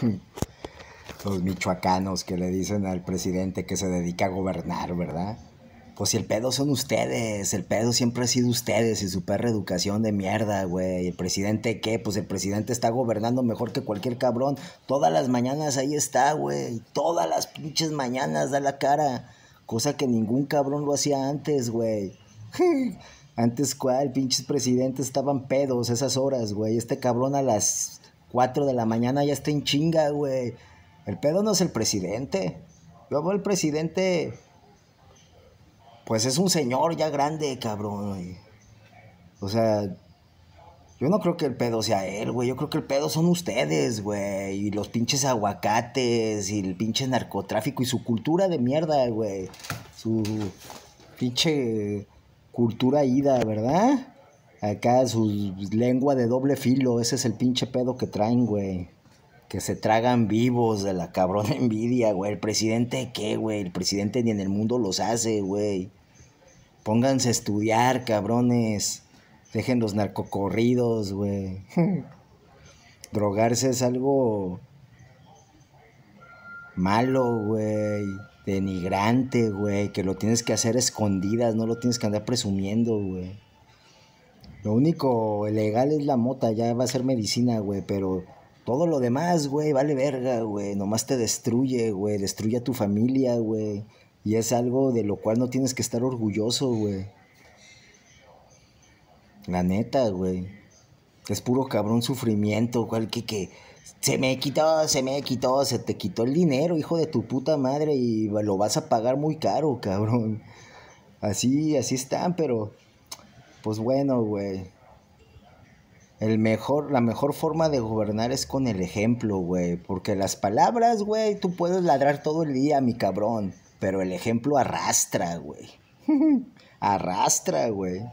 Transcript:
Los michoacanos que le dicen al presidente que se dedica a gobernar, ¿verdad? Pues si el pedo son ustedes, el pedo siempre ha sido ustedes y su perra educación de mierda, güey. ¿El presidente qué? Pues el presidente está gobernando mejor que cualquier cabrón. Todas las mañanas ahí está, güey. Todas las pinches mañanas da la cara. Cosa que ningún cabrón lo hacía antes, güey. Antes, ¿cuál? Pinches presidentes estaban pedos esas horas, güey. Este cabrón a las 4 de la mañana ya está en chinga, güey. El pedo no es el presidente. Luego el presidente, pues es un señor ya grande, cabrón. O sea, yo no creo que el pedo sea él, güey. Yo creo que el pedo son ustedes, güey. Y los pinches aguacates y el pinche narcotráfico y su cultura de mierda, güey. Su pinche cultura ida, ¿verdad? Acá su lengua de doble filo, ese es el pinche pedo que traen, güey. Que se tragan vivos de la cabrona envidia, güey. ¿El presidente qué, güey? El presidente ni en el mundo los hace, güey. Pónganse a estudiar, cabrones. Dejen los narcocorridos, güey. Drogarse es algo malo, güey. Denigrante, güey. Que lo tienes que hacer escondidas, no lo tienes que andar presumiendo, güey. Lo único legal es la mota, ya va a ser medicina, güey, pero todo lo demás, güey, vale verga, güey. Nomás te destruye, güey, destruye a tu familia, güey. Y es algo de lo cual no tienes que estar orgulloso, güey. La neta, güey. Es puro cabrón sufrimiento, cual que, que se me quitó, se me quitó, se te quitó el dinero, hijo de tu puta madre, y lo vas a pagar muy caro, cabrón. Así, así están, pero pues bueno, güey. El mejor, la mejor forma de gobernar es con el ejemplo, güey. Porque las palabras, güey, tú puedes ladrar todo el día, mi cabrón. Pero el ejemplo arrastra, güey. arrastra, güey.